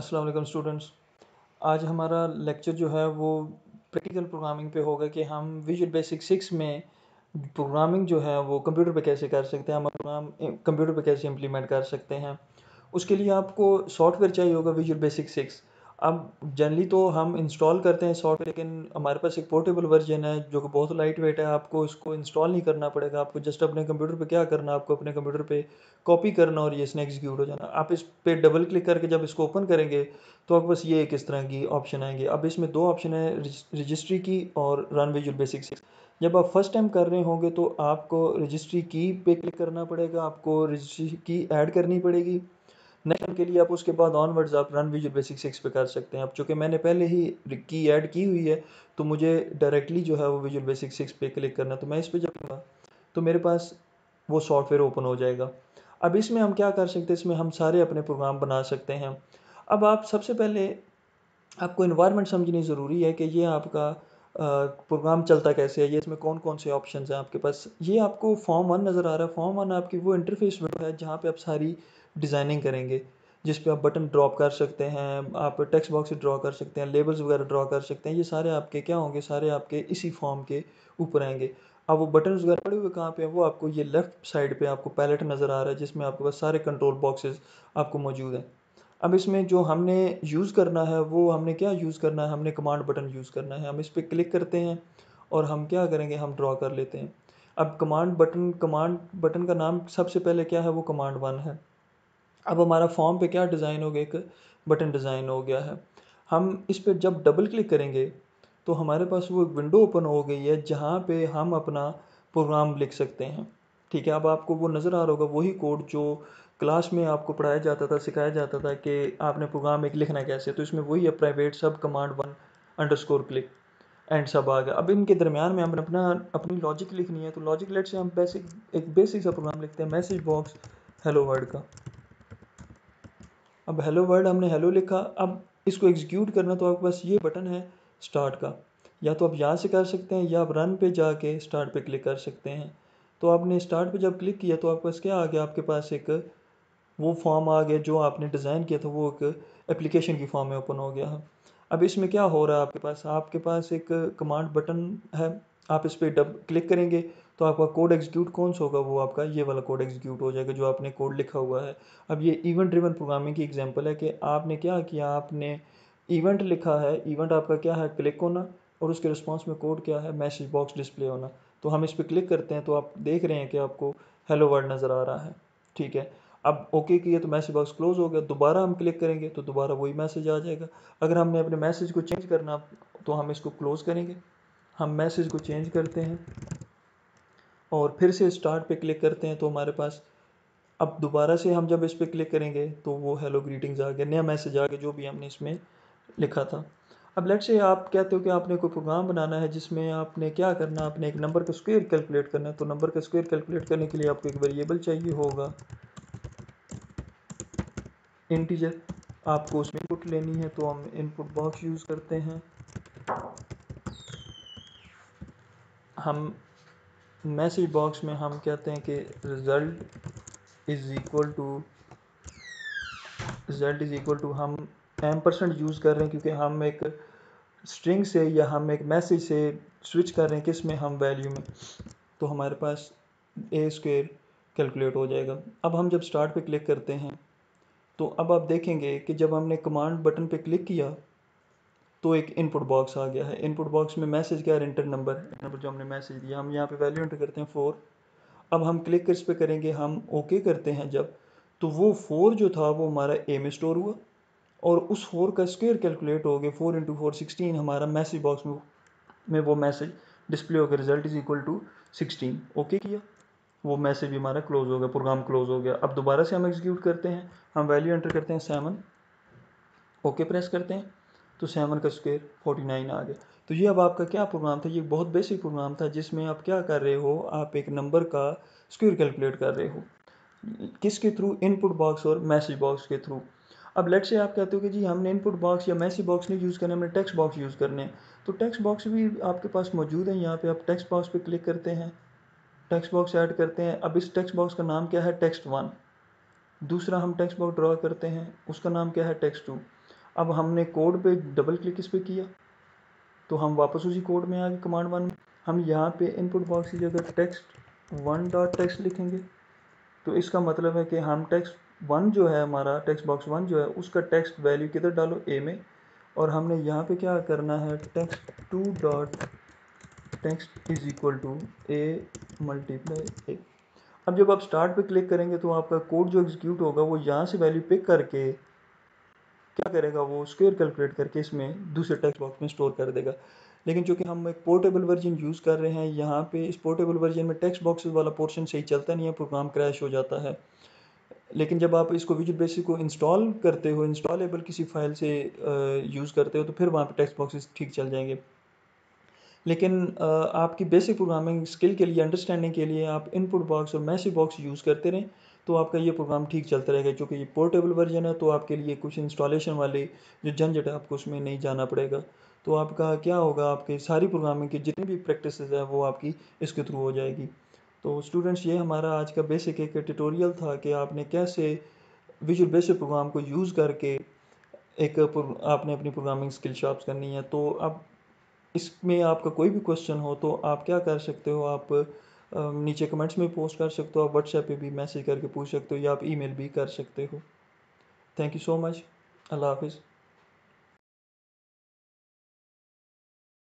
अस्सलाम वालेकुम स्टूडेंट्स आज हमारा लेक्चर जो है वो प्रैक्टिकल प्रोग्रामिंग पे होगा कि हम विजुअल बेसिक सिक्स में प्रोग्रामिंग जो है वो कंप्यूटर पे कैसे कर सकते हैं हम प्रोग्राम कंप्यूटर पे कैसे इंप्लीमेंट कर सकते हैं उसके लिए आपको सॉफ्टवेयर चाहिए होगा विजुअल बेसिक सिक्स अब जनरली तो हम इंस्टॉल करते हैं सॉफ्टवेयर लेकिन हमारे पास एक पोर्टेबल वर्जन है जो कि बहुत लाइट वेट है आपको इसको इंस्टॉल नहीं करना पड़ेगा आपको जस्ट अपने कंप्यूटर पे क्या करना आपको अपने कंप्यूटर पे कॉपी करना और ये इसने एग्जीक्यूट हो जाना आप इस पर डबल क्लिक करके जब इसको ओपन करेंगे तो आपके पास ये एक इस तरह की ऑप्शन आएंगे अब इसमें दो ऑप्शन है रजिस्ट्री की और रन विजुअल बेसिक जब आप फर्स्ट टाइम कर रहे होंगे तो आपको रजिस्ट्री की पे क्लिक करना पड़ेगा आपको रजिस्ट्री की ऐड करनी पड़ेगी नेक्स्ट के लिए आप उसके बाद ऑनवर्ड्स आप रन विजुअल बेसिक सिक्स पे कर सकते हैं अब चूँकि मैंने पहले ही की ऐड की हुई है तो मुझे डायरेक्टली जो है वो विजुअल बेसिक सिक्स पे क्लिक करना तो मैं इस पर जब तो मेरे पास वो सॉफ्टवेयर ओपन हो जाएगा अब इसमें हम क्या कर सकते हैं इसमें हम सारे अपने प्रोग्राम बना सकते हैं अब आप सबसे पहले आपको इन्वायरमेंट समझनी ज़रूरी है कि ये आपका प्रोग्राम चलता कैसे है ये इसमें कौन कौन से ऑप्शंस हैं आपके पास ये आपको फॉर्म वन नज़र आ रहा है फॉर्म वन आपकी वो इंटरफेस विंडो है जहाँ पे आप सारी डिज़ाइनिंग करेंगे जिस पे आप बटन ड्रॉप कर सकते हैं आप टेक्स्ट बॉक्स ड्रॉ कर सकते हैं लेबल्स वगैरह ड्रॉ कर सकते हैं ये सारे आपके क्या होंगे सारे आपके इसी फॉर्म के ऊपर आएंगे अब वो बटन वगैरह पड़े हुए कहाँ पे हैं वो आपको ये लेफ्ट साइड पे आपको पैलेट नज़र आ रहा है जिसमें आपके पास सारे कंट्रोल बॉक्सेस आपको मौजूद हैं अब इसमें जो हमने यूज़ करना है वो हमने क्या यूज़ करना है हमने कमांड बटन यूज़ करना है हम इस पर क्लिक करते हैं और हम क्या करेंगे हम ड्रॉ कर लेते हैं अब कमांड बटन कमांड बटन का नाम सबसे पहले क्या है वो कमांड वन है अब हमारा फॉर्म पे क्या डिज़ाइन हो गया एक बटन डिज़ाइन हो गया है हम इस पर जब डबल क्लिक करेंगे तो हमारे पास वो विंडो ओपन हो गई है जहाँ पे हम अपना प्रोग्राम लिख सकते हैं ठीक है अब आपको वो नज़र आ रहा होगा वही कोड जो क्लास में आपको पढ़ाया जाता था सिखाया जाता था कि आपने प्रोग्राम एक लिखना कैसे तो इसमें वही है private sub command one underscore click and sub आ गया अब इनके दरमियान में हम अपना अपनी लॉजिक लिखनी है तो लॉजिक लेट से हम बेसिक एक बेसिक सा प्रोग्राम लिखते हैं मैसेज बॉक्स हेलो वर्ड का अब हेलो वर्ड हमने हेलो लिखा अब इसको एग्जीक्यूट करना तो आपके पास ये बटन है स्टार्ट का या तो आप यहाँ से कर सकते हैं या आप रन पे जाके स्टार्ट पे क्लिक कर सकते हैं तो आपने स्टार्ट पे जब क्लिक किया तो आपके पास क्या आ गया आपके पास एक वो फॉर्म आ गया जो आपने डिज़ाइन किया था वो एक एप्लीकेशन की फॉर्म में ओपन हो गया है अब इसमें क्या हो रहा है आपके पास आपके पास एक कमांड बटन है आप इस पर डब क्लिक करेंगे तो आपका कोड एग्जीक्यूट कौन सा होगा वो आपका ये वाला कोड एग्जीक्यूट हो जाएगा जो आपने कोड लिखा हुआ है अब ये इवेंट ड्रिवन प्रोग्रामिंग की एग्जांपल है कि आपने क्या किया आपने इवेंट लिखा है इवेंट आपका क्या है क्लिक होना और उसके रिस्पॉन्स में कोड क्या है मैसेज बॉक्स डिस्प्ले होना तो हम इस पर क्लिक करते हैं तो आप देख रहे हैं कि आपको हेलो वर्ड नज़र आ रहा है ठीक है अब ओके किया तो मैसेज बॉक्स क्लोज हो गया दोबारा हम क्लिक करेंगे तो दोबारा वही मैसेज आ जाएगा अगर हमने अपने मैसेज को चेंज करना तो हम इसको क्लोज़ करेंगे हम मैसेज को चेंज करते हैं और फिर से स्टार्ट पे क्लिक करते हैं तो हमारे पास अब दोबारा से हम जब इस पर क्लिक करेंगे तो वो हेलो ग्रीटिंग्स आ गया नया मैसेज आ गया जो भी हमने इसमें लिखा था अब लेट से आप कहते हो कि आपने कोई प्रोग्राम बनाना है जिसमें आपने क्या करना आपने एक नंबर का स्क्वेयर कैलकुलेट करना है तो नंबर का स्क्वेयर कैलकुलेट करने के लिए आपको एक वेरिएबल चाहिए होगा इंटीजर आपको उसमें इनपुट लेनी है तो हम इनपुट बॉक्स यूज़ करते हैं हम मैसेज बॉक्स में हम कहते हैं कि result is equal to result is equal to हम एम परसेंट यूज़ कर रहे हैं क्योंकि हम एक स्ट्रिंग से या हम एक मैसेज से स्विच कर रहे हैं किस में हम वैल्यू में तो हमारे पास ए स्क्वेयर कैलकुलेट हो जाएगा अब हम जब स्टार्ट पे क्लिक करते हैं तो अब आप देखेंगे कि जब हमने कमांड बटन पे क्लिक किया तो एक इनपुट बॉक्स आ गया है इनपुट बॉक्स में मैसेज क्या है इंटर नंबर नंबर जो हमने मैसेज दिया हम यहाँ पे वैल्यू इंटर करते हैं फोर अब हम क्लिक इस पर करेंगे हम ओके okay करते हैं जब तो वो फोर जो था वो हमारा ए में स्टोर हुआ और उस फोर का स्क्वेयर कैलकुलेट हो गया फोर इंटू फोर सिक्सटीन हमारा मैसेज बॉक्स में में वो मैसेज डिस्प्ले होकर result is equal to sixteen okay किया वो मैसेज भी हमारा क्लोज हो गया प्रोग्राम क्लोज हो गया अब दोबारा से हम एग्जीक्यूट करते हैं हम वैल्यू एंटर करते हैं सेवन ओके प्रेस करते हैं तो सेवन का स्क्वेयर फोर्टी नाइन आ गया तो ये अब आपका क्या प्रोग्राम था ये बहुत बेसिक प्रोग्राम था जिसमें आप क्या कर रहे हो आप एक नंबर का स्क्वेयर कैलकुलेट कर रहे हो किसके थ्रू इनपुट बॉक्स और मैसेज बॉक्स के थ्रू अब लेट से आप कहते हो कि जी हमने इनपुट बॉक्स या मैसेज बॉक्स नहीं यूज़ करना हमने टेक्स्ट बॉक्स यूज़ करने हैं तो टेक्स्ट बॉक्स भी आपके पास मौजूद है यहाँ पे आप टेक्स्ट बॉक्स पे क्लिक करते हैं टेक्स्ट बॉक्स ऐड करते हैं अब इस टेक्स्ट बॉक्स का नाम क्या है टेक्स्ट वन दूसरा हम टेक्स्ट बॉक्स ड्रॉ करते हैं उसका नाम क्या है टेक्स्ट टू अब हमने कोड पे डबल क्लिक इस पर किया तो हम वापस उसी कोड में आ गए कमांड वन में हम यहाँ पे इनपुट बॉक्स की जगह टेक्स्ट वन डॉट टेक्स्ट लिखेंगे तो इसका मतलब है कि हम टेक्स्ट वन जो है हमारा टेक्स्ट बॉक्स वन जो है उसका टेक्स्ट वैल्यू किधर डालो ए में और हमने यहाँ पे क्या करना है text two dot text is equal to A multiply A अब जब आप स्टार्ट पे क्लिक करेंगे तो आपका कोड जो एग्जीक्यूट होगा वो यहाँ से वैल्यू पिक करके क्या करेगा वो स्क्वेयर कैलकुलेट करके इसमें दूसरे टेक्स्ट बॉक्स में स्टोर कर देगा लेकिन चूंकि हम एक पोर्टेबल वर्जन यूज़ कर रहे हैं यहाँ पे इस पोर्टेबल वर्जन में टेक्स्ट बॉक्स वाला पोर्शन सही चलता नहीं है प्रोग्राम क्रैश हो जाता है लेकिन जब आप इसको विजुअल बेसिक को इंस्टॉल करते हो इंस्टॉलेबल किसी फाइल से यूज़ करते हो तो फिर वहाँ पर टेक्स्ट बॉक्सेस ठीक चल जाएंगे लेकिन आपकी बेसिक प्रोग्रामिंग स्किल के लिए अंडरस्टैंडिंग के लिए आप इनपुट बॉक्स और मैसेज बॉक्स यूज़ करते रहें तो आपका ये प्रोग्राम ठीक चलता रहेगा क्योंकि ये पोर्टेबल वर्जन है तो आपके लिए कुछ इंस्टॉलेशन वाले जो झंझट है आपको उसमें नहीं जाना पड़ेगा तो आपका क्या होगा आपके सारी प्रोग्रामिंग की जितनी भी प्रैक्टिस है वो आपकी इसके थ्रू हो जाएगी तो स्टूडेंट्स ये हमारा आज का बेसिक एक ट्यूटोरियल था कि आपने कैसे विजुअल बेसिक प्रोग्राम को यूज़ करके एक आपने अपनी प्रोग्रामिंग स्किल शार्प करनी है तो अब इसमें आपका कोई भी क्वेश्चन हो तो आप क्या कर सकते हो आप नीचे कमेंट्स में पोस्ट कर सकते हो आप व्हाट्सएप पे भी मैसेज करके पूछ सकते हो या आप ईमेल भी कर सकते हो थैंक यू सो मच अल्लाह हाफिज़